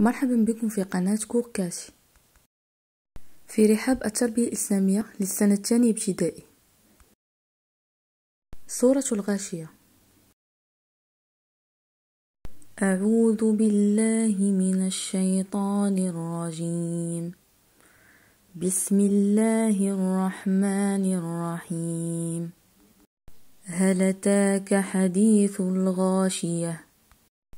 مرحبا بكم في قناة كوكاشي في رحاب التربية الإسلامية للسنة الثانية ابتدائي سورة الغاشية أعوذ بالله من الشيطان الرجيم بسم الله الرحمن الرحيم هل أتاك حديث الغاشية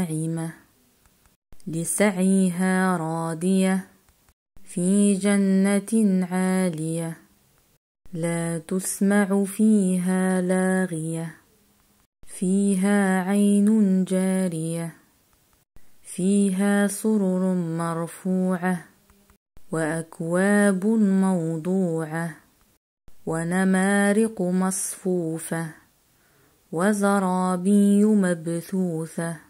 نعيمة لسعيها راضية في جنة عالية لا تسمع فيها لاغية فيها عين جارية فيها سرر مرفوعة وأكواب موضوعة ونمارق مصفوفة وزرابي مبثوثة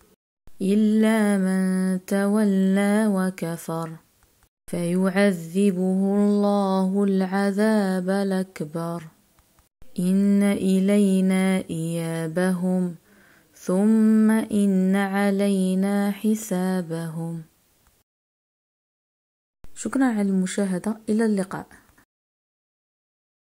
إلا من تولى وكفر فيعذبه الله العذاب الأكبر إن إلينا إيابهم ثم إن علينا حسابهم شكرا على المشاهدة إلى اللقاء